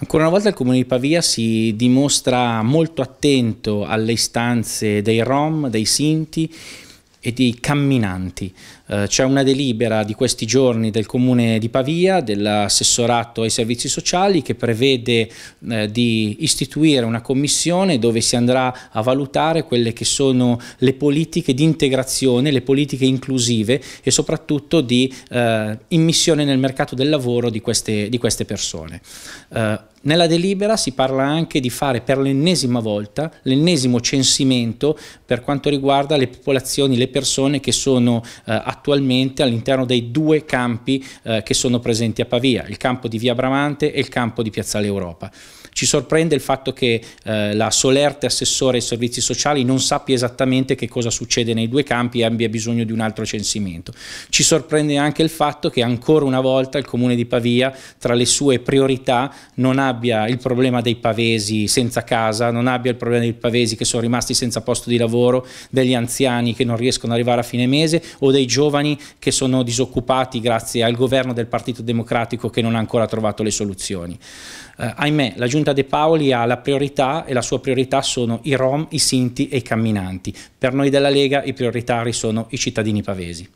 Ancora una volta il Comune di Pavia si dimostra molto attento alle istanze dei Rom, dei Sinti, e di camminanti. Eh, c'è una delibera di questi giorni del Comune di Pavia, dell'assessorato ai servizi sociali, che prevede eh, di istituire una commissione dove si andrà a valutare quelle che sono le politiche di integrazione, le politiche inclusive e soprattutto di eh, immissione nel mercato del lavoro di queste, di queste persone eh, nella delibera si parla anche di fare per l'ennesima volta l'ennesimo censimento per quanto riguarda le popolazioni, le persone che sono eh, attualmente all'interno dei due campi eh, che sono presenti a Pavia, il campo di Via Bramante e il campo di Piazzale Europa. Ci sorprende il fatto che eh, la solerte assessore ai servizi sociali non sappia esattamente che cosa succede nei due campi e abbia bisogno di un altro censimento. Ci sorprende anche il fatto che ancora una volta il comune di Pavia tra le sue priorità non ha abbia il problema dei pavesi senza casa, non abbia il problema dei pavesi che sono rimasti senza posto di lavoro, degli anziani che non riescono ad arrivare a fine mese o dei giovani che sono disoccupati grazie al governo del Partito Democratico che non ha ancora trovato le soluzioni. Eh, ahimè, la Giunta De Paoli ha la priorità e la sua priorità sono i Rom, i Sinti e i camminanti. Per noi della Lega i prioritari sono i cittadini pavesi.